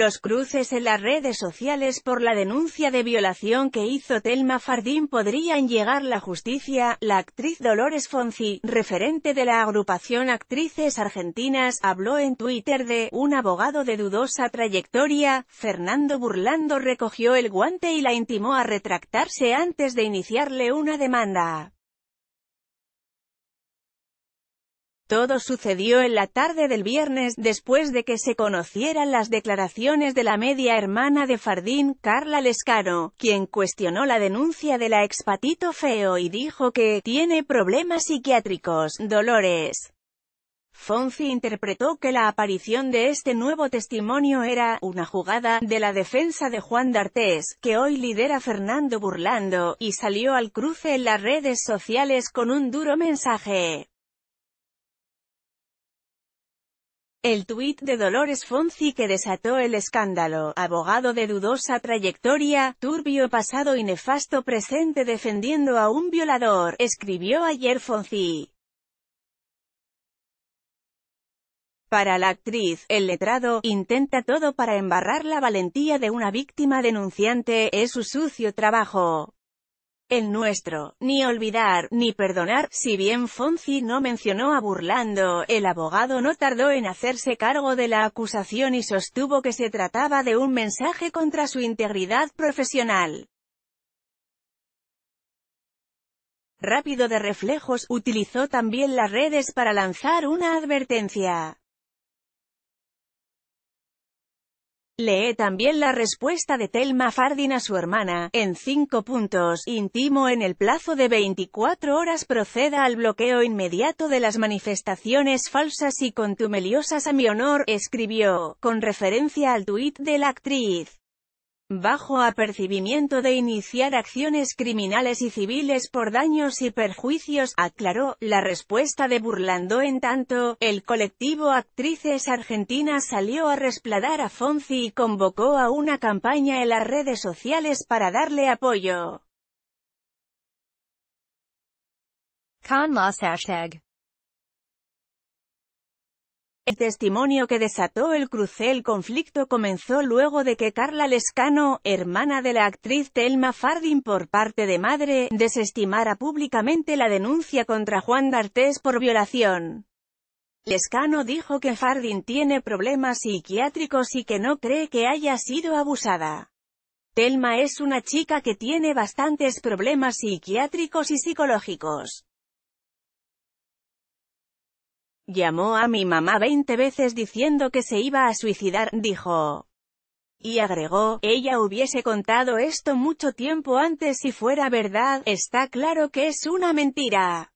Los cruces en las redes sociales por la denuncia de violación que hizo Telma Fardín podrían llegar la justicia. La actriz Dolores Fonzi, referente de la agrupación Actrices Argentinas, habló en Twitter de un abogado de dudosa trayectoria. Fernando Burlando recogió el guante y la intimó a retractarse antes de iniciarle una demanda. Todo sucedió en la tarde del viernes, después de que se conocieran las declaraciones de la media hermana de Fardín, Carla Lescano, quien cuestionó la denuncia de la expatito Feo y dijo que «tiene problemas psiquiátricos, dolores». Fonzi interpretó que la aparición de este nuevo testimonio era una jugada de la defensa de Juan D'Artés, que hoy lidera Fernando Burlando, y salió al cruce en las redes sociales con un duro mensaje. El tuit de Dolores Fonzi que desató el escándalo, abogado de dudosa trayectoria, turbio pasado y nefasto presente defendiendo a un violador, escribió ayer Fonzi. Para la actriz, el letrado, intenta todo para embarrar la valentía de una víctima denunciante, es su sucio trabajo el nuestro, ni olvidar, ni perdonar, si bien Fonzi no mencionó a Burlando, el abogado no tardó en hacerse cargo de la acusación y sostuvo que se trataba de un mensaje contra su integridad profesional. Rápido de reflejos, utilizó también las redes para lanzar una advertencia. Lee también la respuesta de Telma Fardin a su hermana, en cinco puntos, Intimo en el plazo de 24 horas proceda al bloqueo inmediato de las manifestaciones falsas y contumeliosas a mi honor, escribió, con referencia al tuit de la actriz bajo apercibimiento de iniciar acciones criminales y civiles por daños y perjuicios, aclaró, la respuesta de Burlando en tanto, el colectivo Actrices Argentinas salió a respladar a Fonzi y convocó a una campaña en las redes sociales para darle apoyo. El testimonio que desató el cruce el conflicto comenzó luego de que Carla Lescano, hermana de la actriz Thelma Fardin por parte de madre, desestimara públicamente la denuncia contra Juan D'Artés por violación. Lescano dijo que Fardin tiene problemas psiquiátricos y que no cree que haya sido abusada. Thelma es una chica que tiene bastantes problemas psiquiátricos y psicológicos. Llamó a mi mamá 20 veces diciendo que se iba a suicidar, dijo. Y agregó, ella hubiese contado esto mucho tiempo antes si fuera verdad, está claro que es una mentira.